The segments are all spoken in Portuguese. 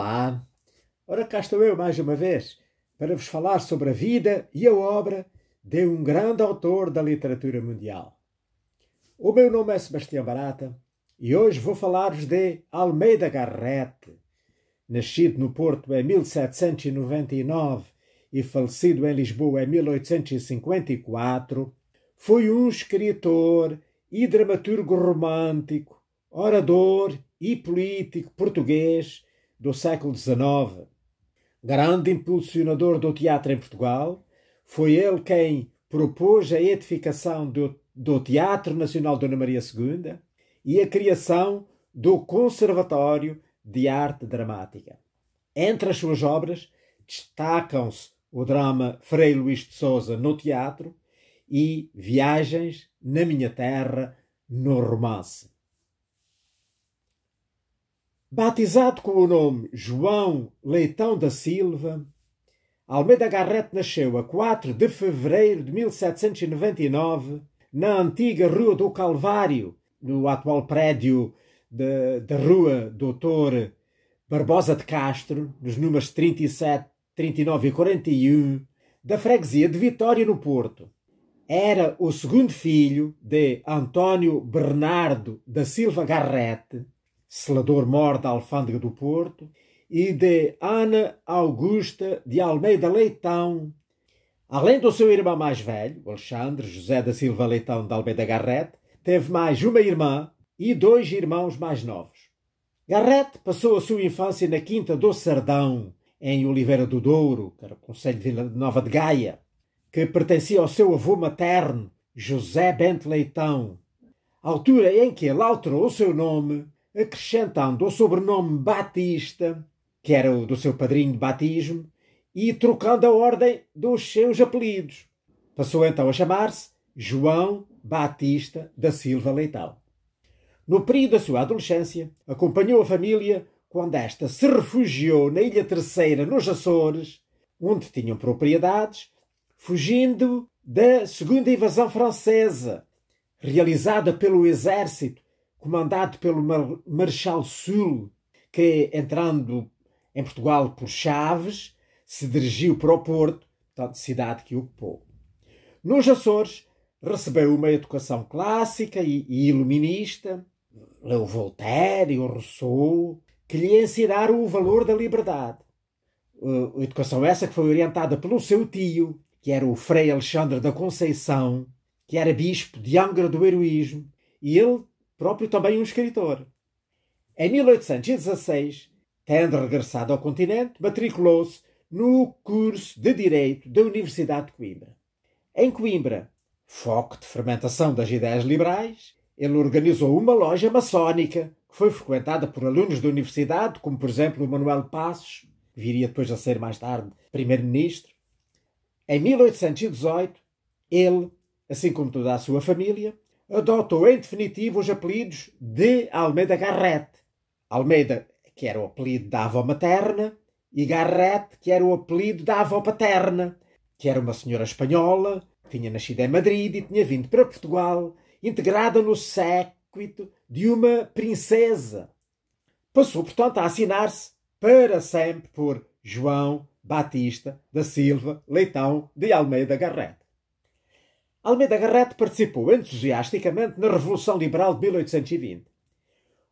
Olá! Ora cá estou eu mais uma vez para vos falar sobre a vida e a obra de um grande autor da literatura mundial. O meu nome é Sebastião Barata e hoje vou falar-vos de Almeida Garrett. Nascido no Porto em 1799 e falecido em Lisboa em 1854, foi um escritor e dramaturgo romântico, orador e político português do século XIX. Grande impulsionador do teatro em Portugal, foi ele quem propôs a edificação do, do Teatro Nacional Dona Maria II e a criação do Conservatório de Arte Dramática. Entre as suas obras destacam-se o drama Frei Luís de Souza no teatro e Viagens na Minha Terra no romance. Batizado com o nome João Leitão da Silva, Almeida Garrett nasceu a 4 de fevereiro de 1799 na antiga Rua do Calvário, no atual prédio da Rua Doutor Barbosa de Castro, nos números 37, 39 e 41, da freguesia de Vitória, no Porto. Era o segundo filho de António Bernardo da Silva Garrete, selador mor da Alfândega do Porto, e de Ana Augusta de Almeida Leitão, Além do seu irmão mais velho, Alexandre José da Silva Leitão de Almeida Garrete, teve mais uma irmã e dois irmãos mais novos. Garrete passou a sua infância na Quinta do Sardão, em Oliveira do Douro, que era o Conselho de Vila Nova de Gaia, que pertencia ao seu avô materno, José Bento Leitão, altura em que ele alterou o seu nome acrescentando o sobrenome Batista, que era o do seu padrinho de batismo, e trocando a ordem dos seus apelidos. Passou então a chamar-se João Batista da Silva Leitão. No período da sua adolescência, acompanhou a família quando esta se refugiou na Ilha Terceira, nos Açores, onde tinham propriedades, fugindo da segunda invasão francesa, realizada pelo exército comandado pelo Marechal Sul, que, entrando em Portugal por Chaves, se dirigiu para o Porto, portanto, cidade que ocupou. Nos Açores, recebeu uma educação clássica e, e iluminista, leu Voltaire e o Rousseau, que lhe ensinaram o valor da liberdade. A educação essa que foi orientada pelo seu tio, que era o Frei Alexandre da Conceição, que era bispo de Angra do Heroísmo, e ele próprio também um escritor. Em 1816, tendo regressado ao continente, matriculou-se no curso de Direito da Universidade de Coimbra. Em Coimbra, foco de fermentação das ideias liberais, ele organizou uma loja maçónica que foi frequentada por alunos da universidade, como por exemplo o Manuel Passos, que viria depois a ser mais tarde primeiro-ministro. Em 1818, ele, assim como toda a sua família, adotou em definitivo os apelidos de Almeida Garrett. Almeida, que era o apelido da avó materna, e Garrett, que era o apelido da avó paterna, que era uma senhora espanhola, tinha nascido em Madrid e tinha vindo para Portugal, integrada no séquito de uma princesa. Passou, portanto, a assinar-se para sempre por João Batista da Silva Leitão de Almeida Garrett. Almeida Garrett participou entusiasticamente na Revolução Liberal de 1820.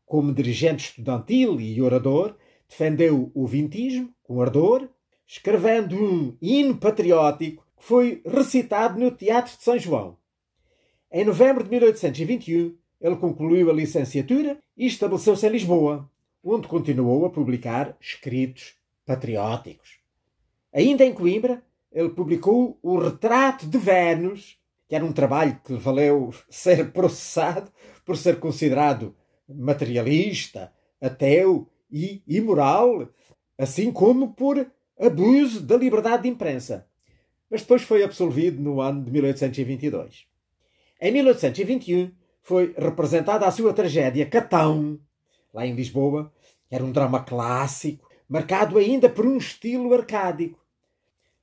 Como dirigente estudantil e orador, defendeu o vintismo com ardor, escrevendo um hino patriótico que foi recitado no Teatro de São João. Em novembro de 1821, ele concluiu a licenciatura e estabeleceu-se em Lisboa, onde continuou a publicar escritos patrióticos. Ainda em Coimbra, ele publicou o Retrato de Vênus que era um trabalho que valeu ser processado por ser considerado materialista, ateu e imoral, assim como por abuso da liberdade de imprensa. Mas depois foi absolvido no ano de 1822. Em 1821 foi representada a sua tragédia Catão, lá em Lisboa. Era um drama clássico, marcado ainda por um estilo arcádico.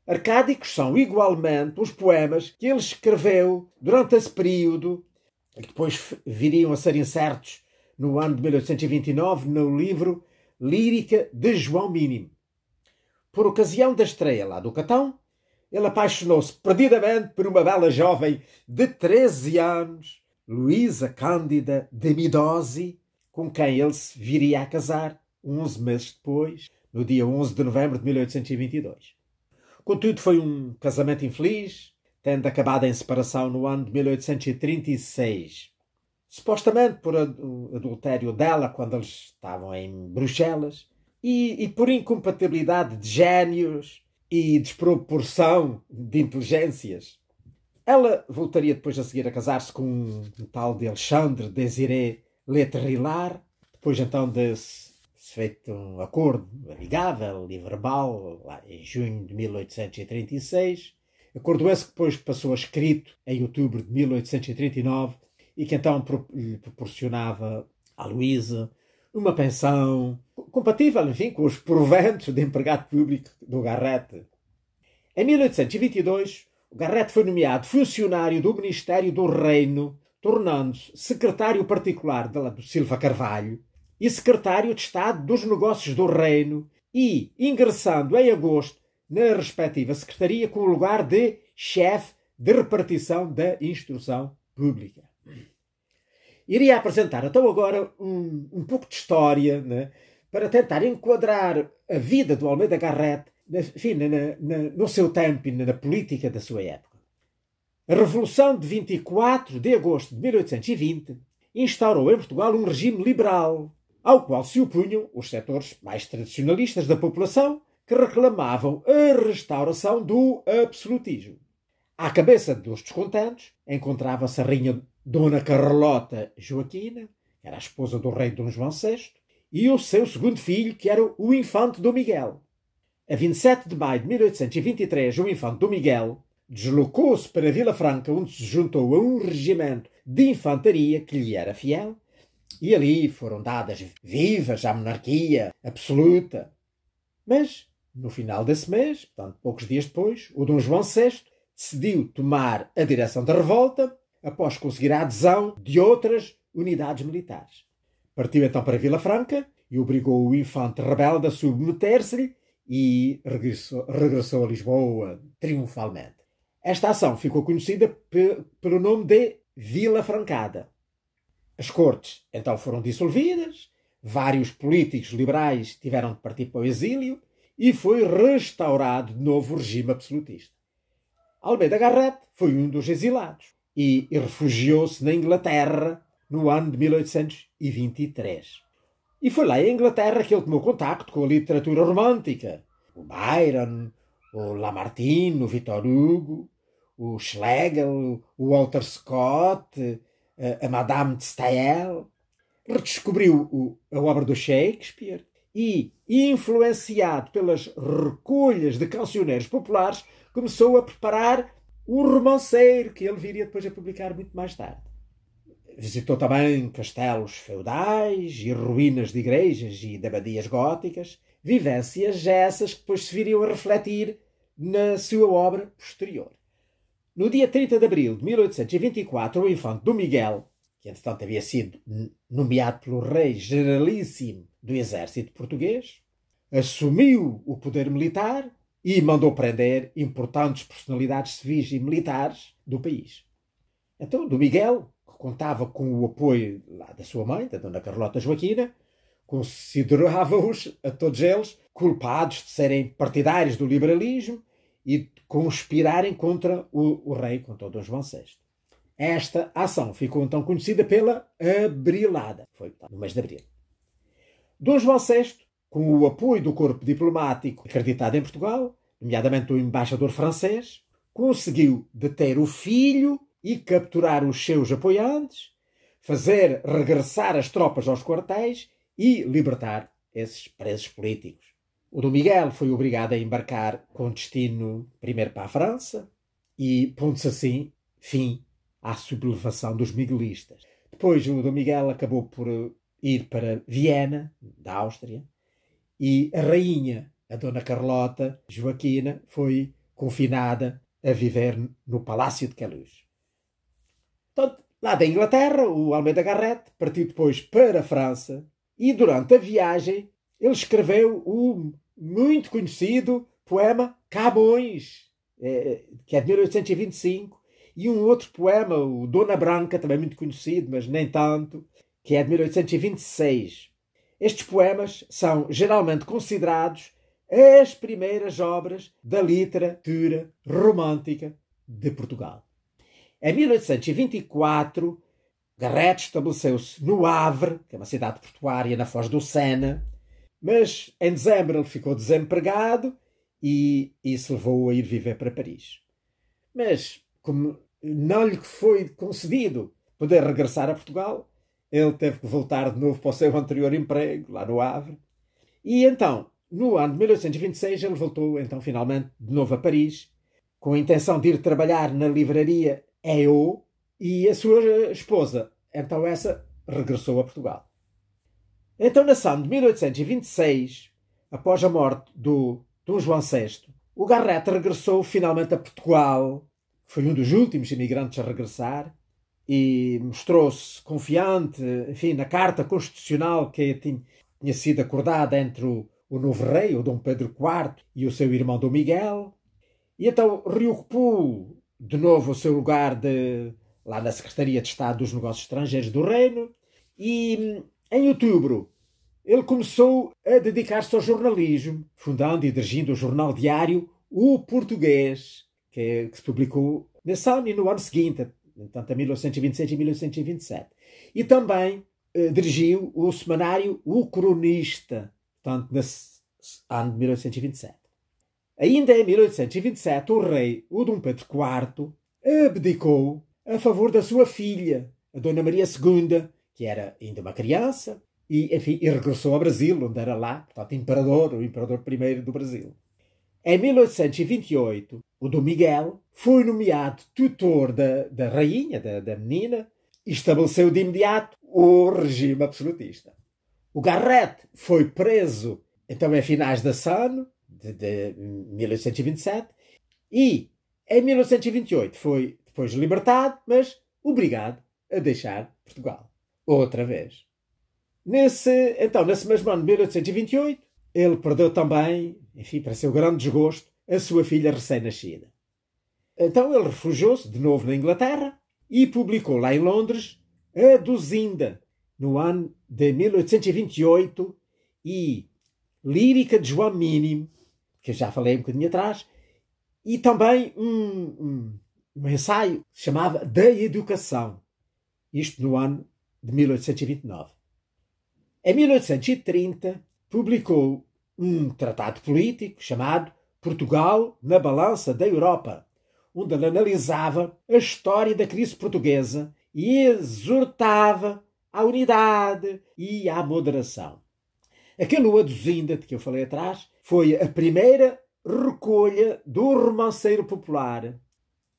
Arcádicos são igualmente os poemas que ele escreveu durante esse período, que depois viriam a ser incertos no ano de 1829 no livro Lírica de João Mínimo. Por ocasião da estreia lá do Catão, ele apaixonou-se perdidamente por uma bela jovem de 13 anos, Luísa Cândida de Midosi, com quem ele se viria a casar 11 meses depois, no dia 11 de novembro de 1822. Contudo, foi um casamento infeliz, tendo acabado em separação no ano de 1836. Supostamente por adultério dela quando eles estavam em Bruxelas e, e por incompatibilidade de gênios e desproporção de inteligências. Ela voltaria depois a seguir a casar-se com um tal de Alexandre Désiré Leterrilar, depois então de feito um acordo amigável e verbal lá em junho de 1836. Acordo esse que depois passou a escrito em outubro de 1839 e que então lhe proporcionava à Luísa uma pensão compatível, enfim, com os proventos de empregado público do Garrete. Em 1822, o Garrete foi nomeado funcionário do Ministério do Reino, tornando-se secretário particular do Silva Carvalho, e secretário de Estado dos Negócios do Reino e ingressando em agosto na respectiva secretaria com o lugar de chefe de repartição da instrução pública. Iria apresentar então agora um, um pouco de história né, para tentar enquadrar a vida do Almeida Garrett na, enfim, na, na, no seu tempo e na, na política da sua época. A Revolução de 24 de agosto de 1820 instaurou em Portugal um regime liberal ao qual se opunham os setores mais tradicionalistas da população que reclamavam a restauração do absolutismo. À cabeça dos descontentes encontrava-se a rainha Dona Carlota Joaquina, que era a esposa do rei Dom João VI, e o seu segundo filho, que era o infante Dom Miguel. A 27 de maio de 1823, o infante Dom Miguel deslocou-se para Vila Franca, onde se juntou a um regimento de infantaria que lhe era fiel e ali foram dadas vivas à monarquia absoluta. Mas, no final desse mês, portanto, poucos dias depois, o Dom João VI decidiu tomar a direção da revolta após conseguir a adesão de outras unidades militares. Partiu então para Vila Franca e obrigou o infante rebelde a submeter-se-lhe e regressou, regressou a Lisboa triunfalmente. Esta ação ficou conhecida pelo nome de Vila Francada. As cortes então foram dissolvidas, vários políticos liberais tiveram de partir para o exílio e foi restaurado de novo o regime absolutista. Almeida Garrett foi um dos exilados e refugiou-se na Inglaterra no ano de 1823. E foi lá em Inglaterra que ele tomou contacto com a literatura romântica. O Byron, o Lamartine, o Victor Hugo, o Schlegel, o Walter Scott, a Madame de Staël, redescobriu o, a obra do Shakespeare e, influenciado pelas recolhas de cancioneiros populares, começou a preparar o romanceiro que ele viria depois a publicar muito mais tarde. Visitou também castelos feudais e ruínas de igrejas e de abadias góticas, vivências essas que depois se viriam a refletir na sua obra posterior. No dia 30 de abril de 1824, o infante Dom Miguel, que entretanto havia sido nomeado pelo rei generalíssimo do exército português, assumiu o poder militar e mandou prender importantes personalidades civis e militares do país. Então, Dom Miguel, que contava com o apoio da sua mãe, da Dona Carlota Joaquina, considerava-os, a todos eles, culpados de serem partidários do liberalismo e conspirarem contra o, o rei, contra o Dom João VI. Esta ação ficou então conhecida pela Abrilada. Foi tá, no mês de abril. Dom João VI, com o apoio do corpo diplomático acreditado em Portugal, nomeadamente o embaixador francês, conseguiu deter o filho e capturar os seus apoiantes, fazer regressar as tropas aos quartéis e libertar esses presos políticos. O Dom Miguel foi obrigado a embarcar com destino primeiro para a França e, pondo-se assim, fim à sublevação dos miguelistas. Depois o Dom Miguel acabou por eh, ir para Viena, da Áustria, e a rainha, a Dona Carlota Joaquina, foi confinada a viver no Palácio de Caluz. Portanto, lá da Inglaterra, o Almeida Garrett partiu depois para a França e durante a viagem ele escreveu o muito conhecido poema Camões, é, que é de 1825, e um outro poema, o Dona Branca, também muito conhecido, mas nem tanto, que é de 1826. Estes poemas são geralmente considerados as primeiras obras da literatura romântica de Portugal. Em 1824, Garrett estabeleceu-se no Havre, que é uma cidade portuária na Foz do Sena, mas em dezembro ele ficou desempregado e isso levou a ir viver para Paris. Mas, como não lhe foi concedido poder regressar a Portugal, ele teve que voltar de novo para o seu anterior emprego, lá no Havre. E então, no ano de 1826, ele voltou, então, finalmente, de novo a Paris, com a intenção de ir trabalhar na livraria EO, e a sua esposa, então essa, regressou a Portugal. Então, na SAM de 1826, após a morte do Dom João VI, o Garrett regressou finalmente a Portugal. Foi um dos últimos imigrantes a regressar e mostrou-se confiante, enfim, na carta constitucional que tinha, tinha sido acordada entre o, o novo rei, o Dom Pedro IV, e o seu irmão Dom Miguel. E então reocupou de novo o seu lugar de, lá na Secretaria de Estado dos Negócios Estrangeiros do Reino e em outubro, ele começou a dedicar-se ao jornalismo, fundando e dirigindo o jornal diário O Português, que, é, que se publicou nesse ano e no ano seguinte, portanto, a 1926 e 1927. E também eh, dirigiu o semanário O Cronista, portanto, nesse ano de 1927. Ainda em 1827, o rei, o Dom Pedro IV, abdicou a favor da sua filha, a Dona Maria II, que era ainda uma criança, e, enfim, e regressou ao Brasil, onde era lá, portanto, imperador, o imperador primeiro do Brasil. Em 1828, o Dom Miguel foi nomeado tutor da, da rainha, da, da menina, e estabeleceu de imediato o regime absolutista. O Garrett foi preso, então, em finais desse ano, de, de 1827, e em 1928 foi depois libertado, mas obrigado a deixar Portugal outra vez. Nesse, então, nesse mesmo ano de 1828, ele perdeu também, enfim, para seu grande desgosto, a sua filha recém-nascida. Então ele refugiou-se de novo na Inglaterra e publicou lá em Londres A Duzinda, no ano de 1828, e Lírica de João Mínimo, que eu já falei um bocadinho atrás, e também um, um, um ensaio que se chamava Da Educação, isto no ano de 1829. Em 1830, publicou um tratado político chamado Portugal na Balança da Europa, onde ele analisava a história da crise portuguesa e exortava à unidade e à moderação. A canoa do Zinda, de que eu falei atrás, foi a primeira recolha do romanceiro popular,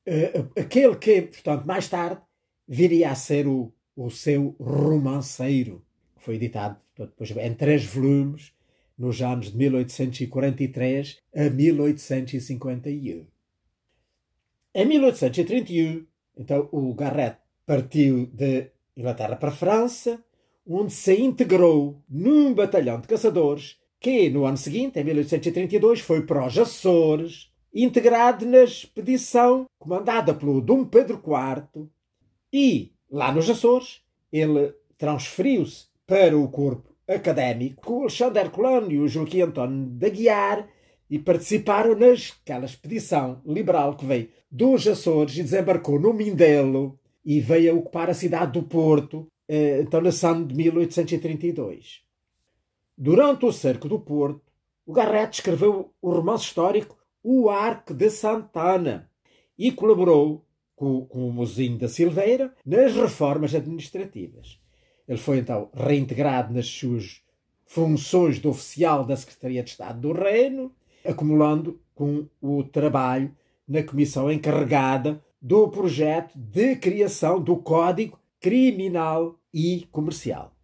eh, eh, aquele que, portanto, mais tarde viria a ser o o seu romanceiro, que foi editado depois, em três volumes nos anos de 1843 a 1851. Em 1831, então, o Garrett partiu de Inglaterra para a França, onde se integrou num batalhão de caçadores que, no ano seguinte, em 1832, foi para os Açores, integrado na expedição comandada pelo Dom Pedro IV e Lá nos Açores, ele transferiu-se para o corpo académico com Alexandre Herculano e o Joaquim António de Aguiar e participaram naquela expedição liberal que veio dos Açores e desembarcou no Mindelo e veio a ocupar a cidade do Porto, eh, então na São de 1832. Durante o cerco do Porto, o Garrett escreveu o romance histórico O Arco de Santana e colaborou com, com o Mozinho da Silveira nas reformas administrativas. Ele foi então reintegrado nas suas funções de oficial da Secretaria de Estado do Reino, acumulando com o trabalho na comissão encarregada do projeto de criação do Código Criminal e Comercial.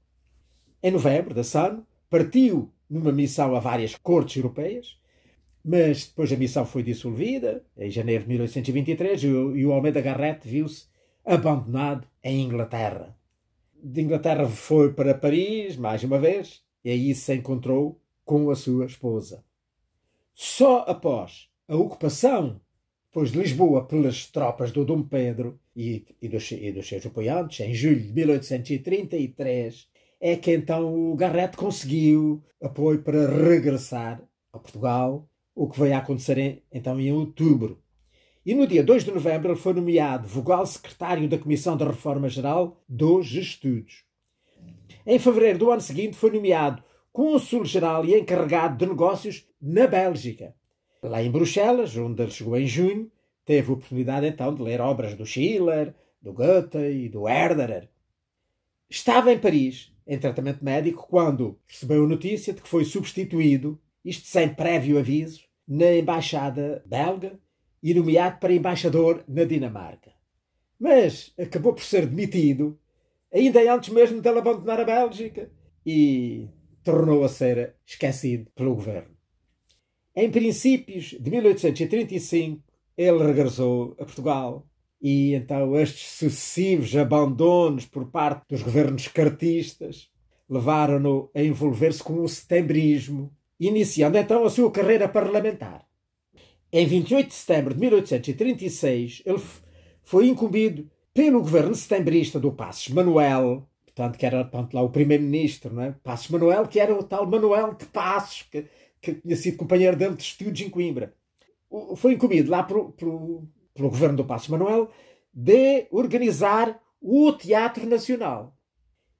Em novembro desse ano, partiu numa missão a várias cortes europeias, mas depois a missão foi dissolvida, em janeiro de 1823, e o Almeida Garrett viu-se abandonado em Inglaterra. De Inglaterra foi para Paris, mais uma vez, e aí se encontrou com a sua esposa. Só após a ocupação depois de Lisboa pelas tropas do Dom Pedro e, e, dos, e dos seus apoiantes, em julho de 1833, é que então o Garrett conseguiu apoio para regressar a Portugal o que veio a acontecer em, então em outubro. E no dia 2 de novembro ele foi nomeado vogal secretário da Comissão de Reforma Geral dos Estudos. Em fevereiro do ano seguinte foi nomeado cônsul geral e encarregado de negócios na Bélgica. Lá em Bruxelas, onde ele chegou em junho, teve a oportunidade então de ler obras do Schiller, do Goethe e do Herderer. Estava em Paris, em tratamento médico, quando recebeu a notícia de que foi substituído isto sem prévio aviso, na embaixada belga e nomeado para embaixador na Dinamarca. Mas acabou por ser demitido ainda antes mesmo dele abandonar a Bélgica e tornou a ser esquecido pelo governo. Em princípios de 1835, ele regressou a Portugal e então estes sucessivos abandonos por parte dos governos cartistas levaram-no a envolver-se com o setembrismo iniciando então a sua carreira parlamentar. Em 28 de setembro de 1836, ele foi incumbido pelo governo setembrista do Passos Manuel, portanto, que era portanto, lá o primeiro-ministro, não é? Passos Manuel, que era o tal Manuel de Passos, que, que tinha sido companheiro dele de estudos em Coimbra. O, foi incumbido lá pro, pro, pelo governo do Passos Manuel de organizar o Teatro Nacional.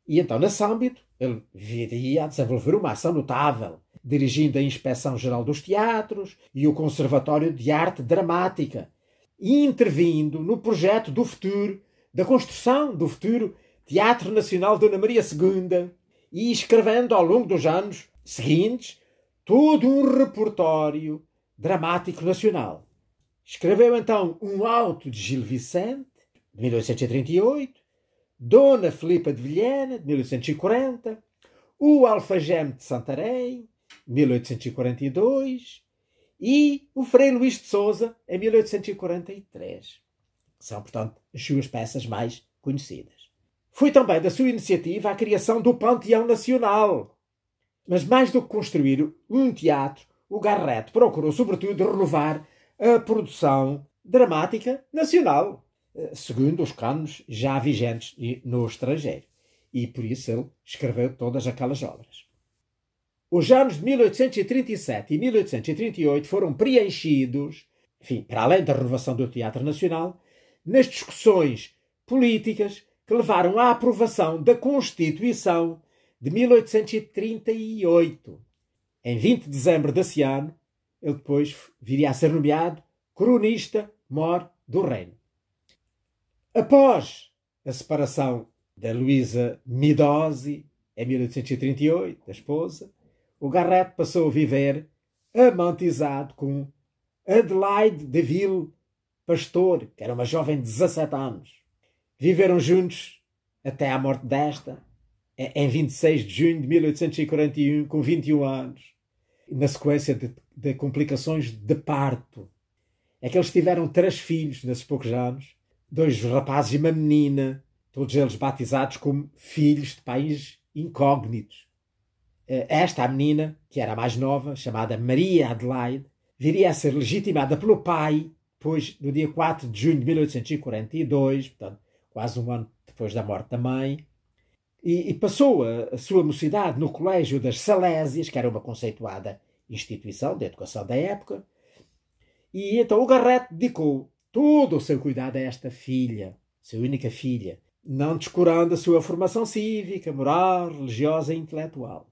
E então, nesse âmbito, ele viria a desenvolver uma ação notável dirigindo a Inspeção Geral dos Teatros e o Conservatório de Arte Dramática, e intervindo no projeto do futuro, da construção do futuro Teatro Nacional Dona Maria II, e escrevendo ao longo dos anos seguintes todo um repertório dramático nacional. Escreveu então um auto de Gil Vicente, de 1838, Dona Filipa de Vilhena, de 1840, o Alfageme de Santarém, 1842, e o Frei Luís de Souza, em 1843. São, portanto, as suas peças mais conhecidas. Foi também da sua iniciativa a criação do Panteão Nacional. Mas mais do que construir um teatro, o Garrett procurou, sobretudo, renovar a produção dramática nacional, eh, segundo os canos já vigentes no estrangeiro. E por isso ele escreveu todas aquelas obras. Os anos de 1837 e 1838 foram preenchidos, enfim, para além da renovação do Teatro Nacional, nas discussões políticas que levaram à aprovação da Constituição de 1838. Em 20 de dezembro desse ano, ele depois viria a ser nomeado cronista mor do reino. Após a separação da Luísa Midosi, em 1838, da esposa, o Garrett passou a viver amantizado com Adelaide Deville Pastor, que era uma jovem de 17 anos. Viveram juntos até à morte desta, em 26 de junho de 1841, com 21 anos, na sequência de, de complicações de parto. É que eles tiveram três filhos nesses poucos anos, dois rapazes e uma menina, todos eles batizados como filhos de pais incógnitos. Eh, esta a menina, que era a mais nova, chamada Maria Adelaide, viria a ser legitimada pelo pai, pois no dia 4 de junho de 1842, portanto, quase um ano depois da morte da mãe, e, e passou a, a, sua mocidade no Colégio das Salésias, que era uma conceituada instituição de educação da época, e então o Garrett dedicou todo o seu cuidado a esta filha, sua única filha, não descurando a sua formação cívica, moral, religiosa e intelectual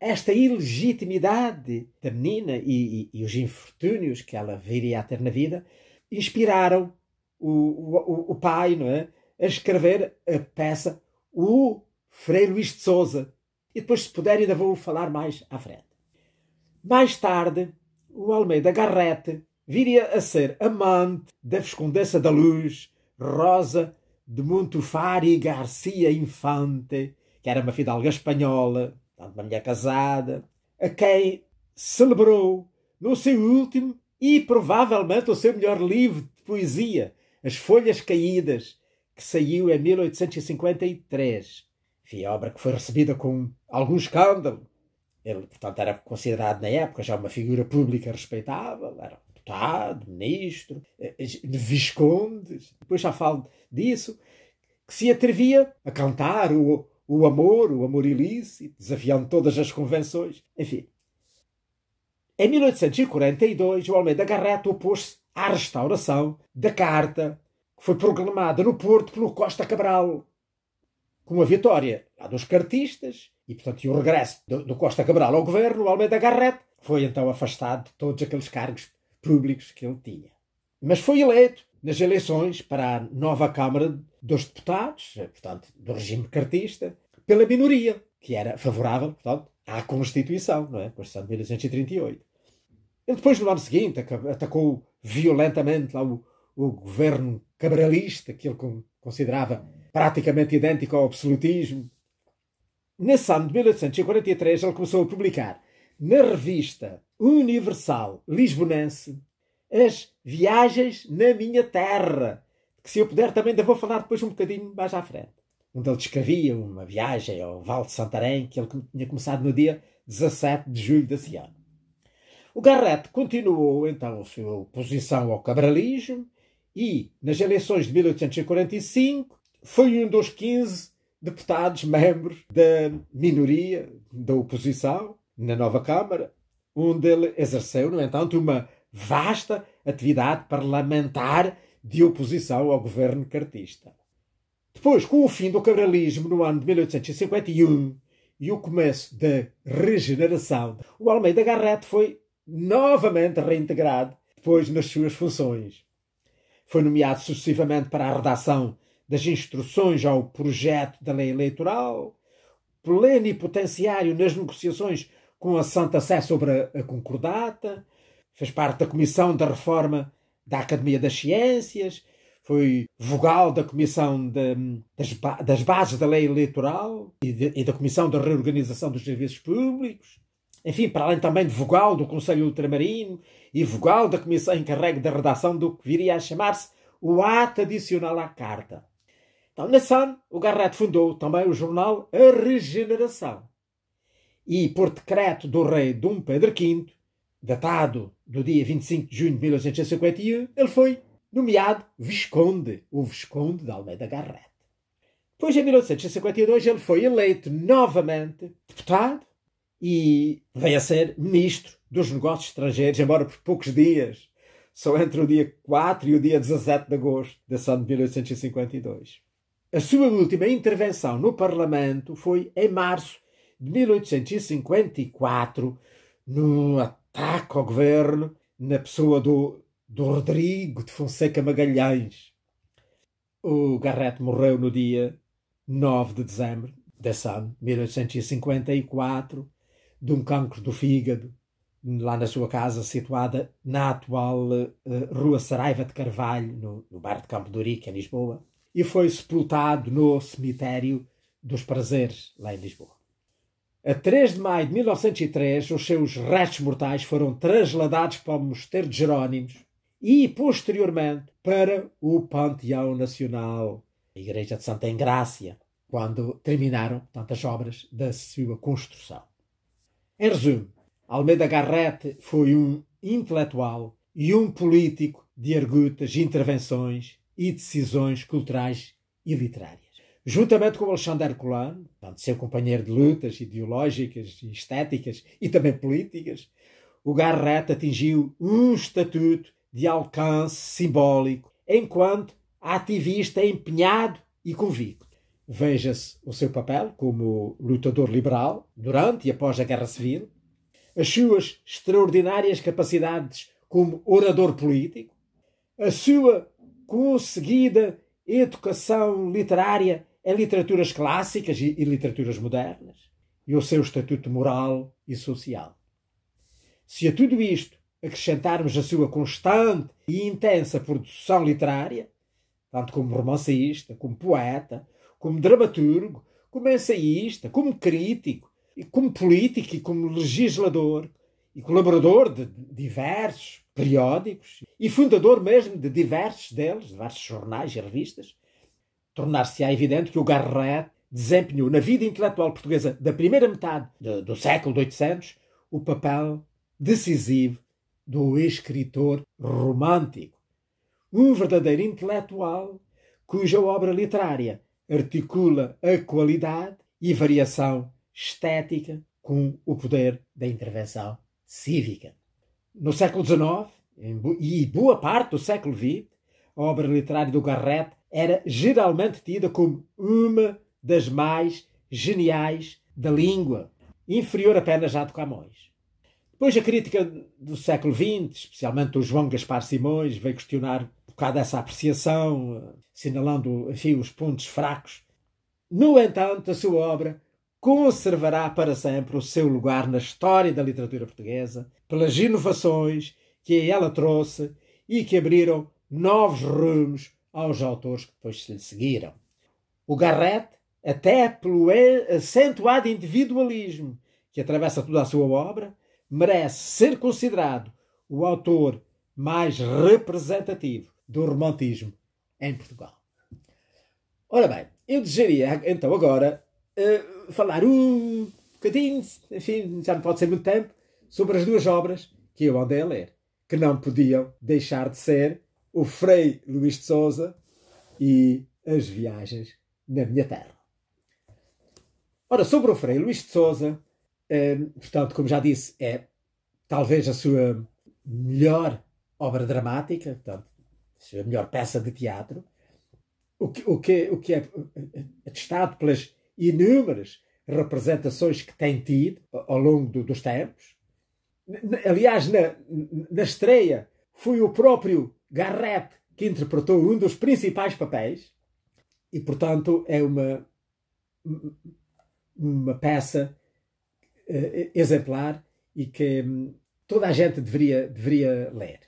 esta ilegitimidade da menina e, e, e os infortúnios que ela viria a ter na vida inspiraram o, o, o pai não é? a escrever a peça O Frei Luís de Souza. E depois, se puder, ainda vou falar mais à frente. Mais tarde, o Almeida Garrete viria a ser amante da Viscondessa da Luz, Rosa de Montufari Garcia Infante, que era uma fidalga espanhola, portanto, uma mulher casada, a quem celebrou no seu último e provavelmente o seu melhor livro de poesia, As Folhas Caídas, que saiu em 1853. Enfim, a obra que foi recebida com algum escândalo. Ele, portanto, era considerado na época já uma figura pública respeitável, era deputado, ministro, eh, visconde, depois já falo disso, que se atrevia a cantar o o amor, o amor ilícito, desafiando todas as convenções, enfim. Em 1842, o Almeida Garreto opôs-se à restauração da Carta, que foi proclamada no Porto pelo Costa Cabral, com a vitória dos cartistas e, portanto, e o regresso do, do, Costa Cabral ao governo, o Almeida Garrett foi então afastado de todos aqueles cargos públicos que ele tinha. Mas foi eleito nas eleições para a nova Câmara dos deputados, eh, portanto, do regime cartista, pela minoria, que era favorável, portanto, à Constituição, não é? Constituição de 1838. Ele depois, no ano seguinte, atacou violentamente lá o, o governo cabralista, que ele considerava praticamente idêntico ao absolutismo. Nesse ano de 1843, ele começou a publicar na revista Universal Lisbonense as Viagens na Minha Terra, que se eu puder também ainda vou falar depois um bocadinho mais à frente, onde ele descrevia uma viagem ao Val de Santarém que ele tinha começado no dia 17 de julho desse ano. O Garrett continuou então a sua oposição ao cabralismo e, nas eleições de 1845, foi um dos 15 deputados membros da minoria da oposição na nova Câmara, onde ele exerceu, no entanto, uma vasta atividade parlamentar de oposição ao governo cartista. Depois, com o fim do cabralismo no ano de 1851 e o começo da regeneração, o Almeida Garrett foi novamente reintegrado depois nas suas funções. Foi nomeado sucessivamente para a redação das instruções ao projeto da lei eleitoral, plenipotenciário nas negociações com a Santa Sé sobre a Concordata, fez parte da Comissão da Reforma da Academia das Ciências, foi vogal da Comissão de, das, das, Bases da Lei Eleitoral e, de, e da Comissão da Reorganização dos Serviços Públicos. Enfim, para além também de vogal do Conselho Ultramarino e vogal da Comissão encarregue da redação do que viria a chamar-se o Ato Adicional à Carta. Então, na SAN, o Garrett fundou também o jornal A Regeneração. E, por decreto do rei Dom Pedro V, datado do dia 25 de junho de 1851, ele foi nomeado Visconde, o Visconde de Almeida Garrett. Depois, em 1852, ele foi eleito novamente deputado e veio a ser ministro dos Negócios Estrangeiros, embora por poucos dias, só entre o dia 4 e o dia 17 de agosto desse ano de 1852. A sua última intervenção no Parlamento foi em março de 1854, numa ataque ao governo na pessoa do, do Rodrigo de Fonseca Magalhães. O Garrett morreu no dia 9 de dezembro desse ano, 1854, de um cancro do fígado, lá na sua casa, situada na atual uh, Rua Saraiva de Carvalho, no, no bairro de Campo de Urique, em é Lisboa, e foi sepultado no cemitério dos Prazeres, lá em Lisboa. A 3 de maio de 1903, os seus restos mortais foram trasladados para o Mosteiro de Jerónimos e, posteriormente, para o Panteão Nacional, a Igreja de Santa Engrácia, quando terminaram tantas obras da sua construção. Em resumo, Almeida Garrett foi um intelectual e um político de argutas, intervenções e decisões culturais e literárias juntamente com Alexandre Colan, seu companheiro de lutas ideológicas, estéticas e também políticas, o Garrett atingiu um estatuto de alcance simbólico enquanto ativista empenhado e convicto. Veja-se o seu papel como lutador liberal durante e após a Guerra Civil, as suas extraordinárias capacidades como orador político, a sua conseguida educação literária em literaturas clássicas e, e literaturas modernas e o seu estatuto moral e social. Se a tudo isto acrescentarmos a sua constante e intensa produção literária, tanto como romancista, como poeta, como dramaturgo, como ensaísta, como crítico, e como político e como legislador, e colaborador de diversos periódicos, e fundador mesmo de diversos deles, diversos jornais e revistas, tornar-se-á evidente que o Garret desempenhou na vida intelectual portuguesa da primeira metade do, do século de 800 o papel decisivo do escritor romântico, um verdadeiro intelectual cuja obra literária articula a qualidade e variação estética com o poder da intervenção cívica. No século XIX e boa parte do século XX, a obra literária do Garrett era geralmente tida como uma das mais geniais da língua, inferior apenas à de Camões. Depois a crítica do século XX, especialmente o João Gaspar Simões, veio questionar um bocado essa apreciação, sinalando enfim, os pontos fracos. No entanto, a sua obra conservará para sempre o seu lugar na história da literatura portuguesa pelas inovações que ela trouxe e que abriram novos rumos aos autores que depois se lhe seguiram. O Garrett, até pelo eh, acentuado individualismo que atravessa toda a sua obra, merece ser considerado o autor mais representativo do romantismo em Portugal. Ora bem, eu desejaria então agora uh, falar um bocadinho, enfim, já não pode ser muito tempo, sobre as duas obras que eu andei a ler, que não podiam deixar de ser o Frei Luís de Souza e as viagens na minha terra. Ora, sobre o Frei Luís de Souza, é, portanto, como já disse, é talvez a sua melhor obra dramática, portanto, a sua melhor peça de teatro, o que, o que, o que é atestado pelas inúmeras representações que tem tido ao longo do, dos tempos. Aliás, na, na estreia, foi o próprio Garrett, que interpretou um dos principais papéis, e portanto é uma, uma peça uh, exemplar e que um, toda a gente deveria, deveria ler.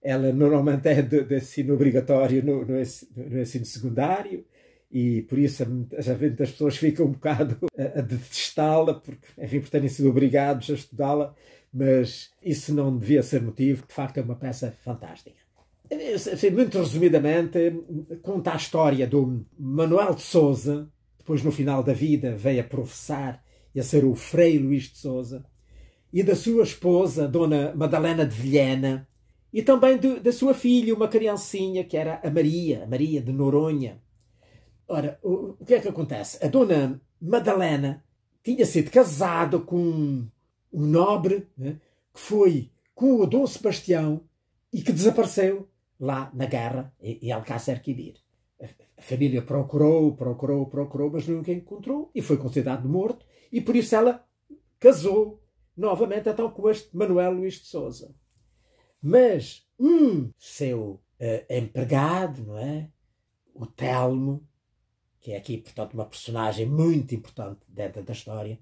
Ela normalmente é de, de ensino obrigatório no, no, no, ensino secundário e por isso já vendo as pessoas ficam um bocado a, a detestá-la, porque, enfim, por terem sido obrigados a estudá-la, mas isso não devia ser motivo, de facto é uma peça fantástica. Assim, muito resumidamente, conta a história do Manuel de Souza, depois no final da vida veio a professar e a ser o Frei Luís de Souza, e da sua esposa, Dona Madalena de Vilhena, e também do, da sua filha, uma criancinha, que era a Maria, a Maria de Noronha. Ora, o, o que é que acontece? A Dona Madalena tinha sido casada com um, um nobre né, que foi com o Dom Sebastião e que desapareceu lá na guerra em Alcácer Quibir. A família procurou, procurou, procurou, mas nunca encontrou e foi considerado morto e por isso ela casou novamente então com este Manuel Luís de Souza. Mas um seu uh, empregado, não é? O Telmo, que é aqui, portanto, uma personagem muito importante dentro da história,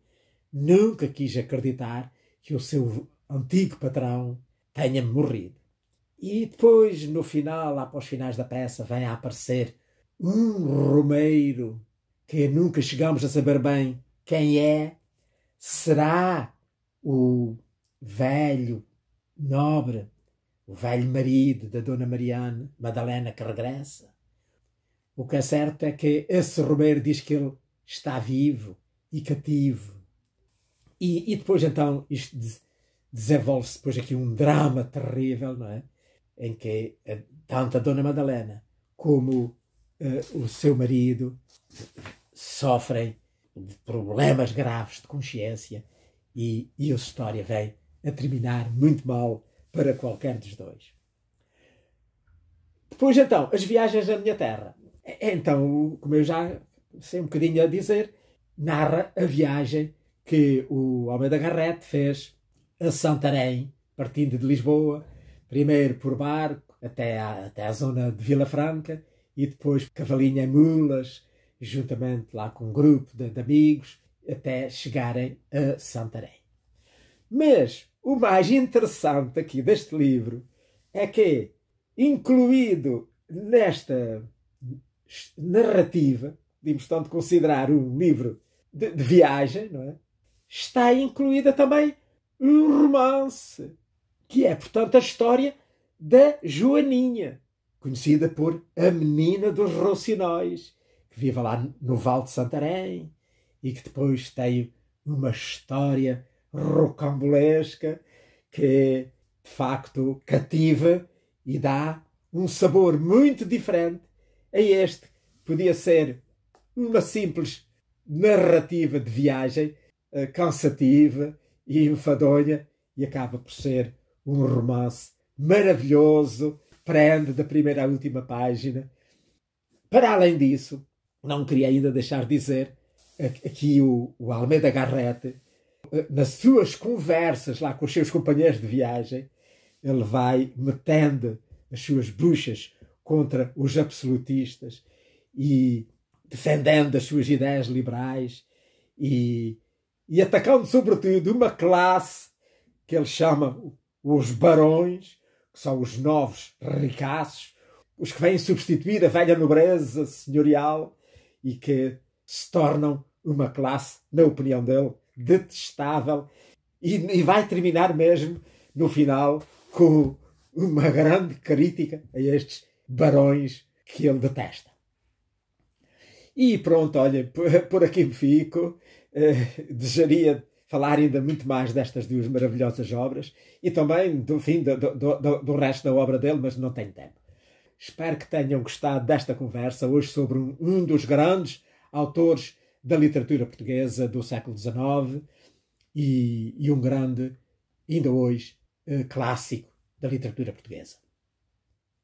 nunca quis acreditar que o seu antigo patrão tenha morrido. E depois, no final, lá para os finais da peça, vem a aparecer um Romeiro que nunca chegamos a saber bem quem é. Será o velho nobre, o velho marido da Dona Mariana, Madalena, que regressa? O que é certo é que esse Romeiro diz que ele está vivo e cativo. E, e depois, então, isto desenvolve-se depois aqui um drama terrível, não é? em que eh, tanto a Dona Madalena como uh, o seu marido sofrem de problemas graves de consciência e, e a história vem a terminar muito mal para qualquer dos dois. Depois então, as viagens à minha terra. Então, como eu já sei um bocadinho a dizer, narra a viagem que o Almeida Garrett fez a Santarém, partindo de Lisboa, primeiro por barco até à, até zona de Vila Franca e depois cavalinha em mulas, juntamente lá com um grupo de, de amigos, até chegarem a Santarém. Mas o mais interessante aqui deste livro é que, incluído nesta narrativa, podemos tanto considerar um livro de, de viagem, não é? está incluída também um romance que é, portanto, a história da Joaninha, conhecida por a Menina dos Rocinóis, que vive lá no Val de Santarém e que depois tem uma história rocambolesca que, de facto, cativa e dá um sabor muito diferente a este. Podia ser uma simples narrativa de viagem eh, cansativa e enfadonha e acaba por ser um romance maravilhoso, prende da primeira à última página. Para além disso, não queria ainda deixar de dizer aqui o, o Almeida Garrete, eh, nas suas conversas lá com os seus companheiros de viagem, ele vai metendo as suas bruxas contra os absolutistas e defendendo as suas ideias liberais e, e atacando sobretudo uma classe que ele chama os barões, que são os novos ricaços, os que vêm substituir a velha nobreza senhorial e que se tornam uma classe, na opinião dele, detestável e, e vai terminar mesmo no final com uma grande crítica a estes barões que ele detesta. E pronto, olha, por aqui me fico. Uh, desejaria falar ainda muito mais destas duas maravilhosas obras e também do fim do, do, do, do resto da obra dele, mas não tenho tempo. Espero que tenham gostado desta conversa hoje sobre um, um dos grandes autores da literatura portuguesa do século XIX e, e um grande, ainda hoje, eh, clássico da literatura portuguesa.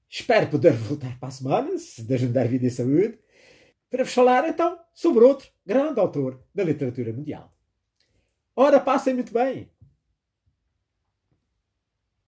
Espero poder voltar para a semana, se Deus me der vida e saúde, para vos falar então sobre outro grande autor da literatura mundial. Ora, passem muito bem.